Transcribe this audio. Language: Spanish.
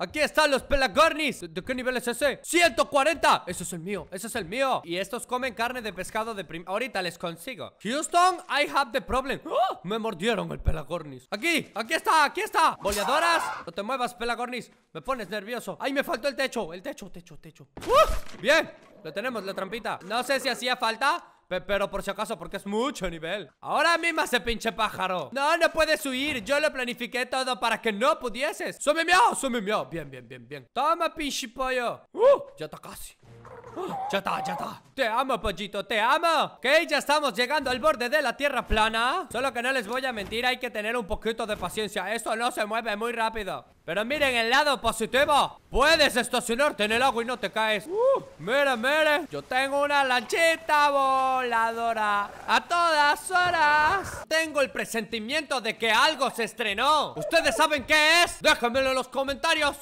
Aquí están los pelagornis! ¿De, qué nivel es ese? ¡140! Ese es el mío, ese es el mío Y estos comen carne de pescado de prim... Ahorita les consigo Houston, I have the problem ¡Oh! Me mordieron el pelagornis Aquí, aquí está, aquí está Boleadoras, no te muevas pelagornis Me pones nervioso ¡Ay, me faltó el techo! El techo, techo, techo ¡Uh! Bien, lo tenemos, la trampita No sé si hacía falta pero por si acaso, porque es mucho nivel Ahora mismo ese pinche pájaro No, no puedes huir, yo lo planifiqué todo para que no pudieses ¡Sumi miau! Bien, bien, bien, bien Toma, pinche pollo Uh, ya está casi ya está, ya está Te amo, pollito, te amo Que ya estamos llegando al borde de la tierra plana Solo que no les voy a mentir, hay que tener un poquito de paciencia Eso no se mueve muy rápido Pero miren el lado positivo Puedes estacionarte en el agua y no te caes uh. Mira Mire, Yo tengo una lanchita voladora A todas horas Tengo el presentimiento de que algo se estrenó ¿Ustedes saben qué es? Déjenmelo en los comentarios